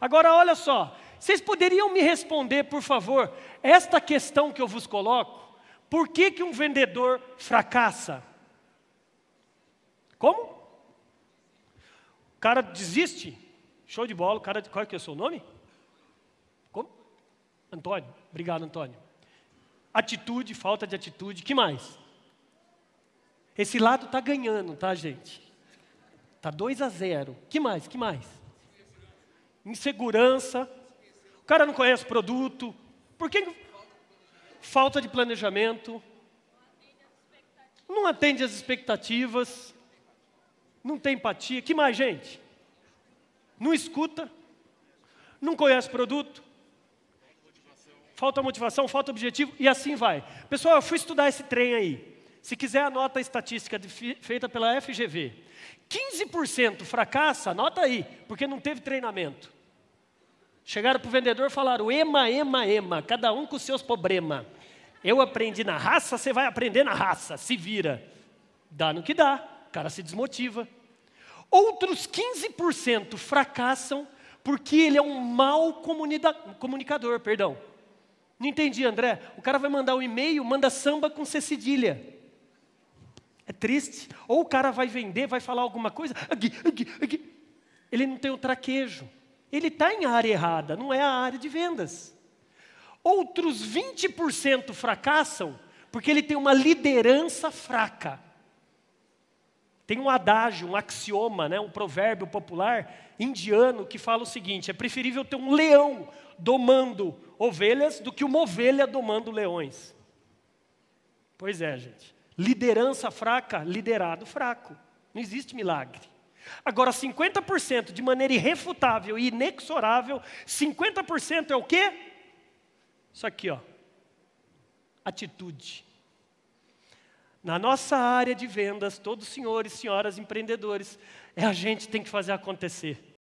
Agora, olha só, vocês poderiam me responder, por favor, esta questão que eu vos coloco? Por que, que um vendedor fracassa? Como? O cara desiste? Show de bola, o cara. Qual é que é o seu nome? Como? Antônio. Obrigado, Antônio. Atitude, falta de atitude, que mais? Esse lado está ganhando, tá, gente? Está 2 a 0. Que mais? Que mais? insegurança, o cara não conhece o produto, por que falta de planejamento, não atende às expectativas, não tem empatia, que mais gente? Não escuta, não conhece o produto, falta motivação, falta objetivo e assim vai. Pessoal, eu fui estudar esse trem aí. Se quiser, anota a estatística de, feita pela FGV. 15% fracassa, anota aí, porque não teve treinamento. Chegaram para o vendedor e falaram: ema, ema, ema, cada um com seus problemas. Eu aprendi na raça, você vai aprender na raça, se vira. Dá no que dá, o cara se desmotiva. Outros 15% fracassam porque ele é um mau comunicador, perdão. Não entendi, André. O cara vai mandar um e-mail, manda samba com C cedilha. É triste. Ou o cara vai vender, vai falar alguma coisa. Ele não tem o traquejo ele está em área errada, não é a área de vendas. Outros 20% fracassam porque ele tem uma liderança fraca. Tem um adágio, um axioma, né, um provérbio popular indiano que fala o seguinte: é preferível ter um leão domando ovelhas do que uma ovelha domando leões. Pois é, gente. Liderança fraca, liderado fraco. Não existe milagre. Agora, 50% de maneira irrefutável e inexorável, 50% é o quê? Isso aqui, ó. Atitude. Na nossa área de vendas, todos os senhores, senhoras, empreendedores, é a gente que tem que fazer acontecer.